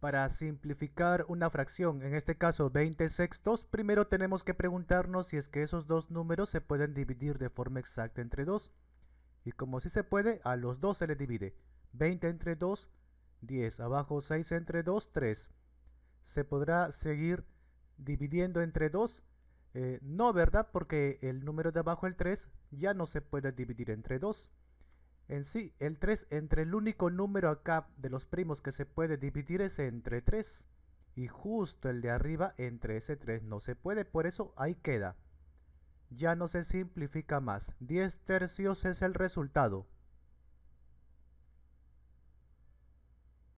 Para simplificar una fracción, en este caso 20 sextos, primero tenemos que preguntarnos si es que esos dos números se pueden dividir de forma exacta entre 2. Y como si se puede, a los dos se les divide. 20 entre 2, 10. Abajo 6 entre 2, 3. Se podrá seguir dividiendo entre 2. Eh, no, ¿verdad? Porque el número de abajo, el 3, ya no se puede dividir entre 2. En sí, el 3, entre el único número acá de los primos que se puede dividir es entre 3 y justo el de arriba entre ese 3 no se puede, por eso ahí queda. Ya no se simplifica más, 10 tercios es el resultado.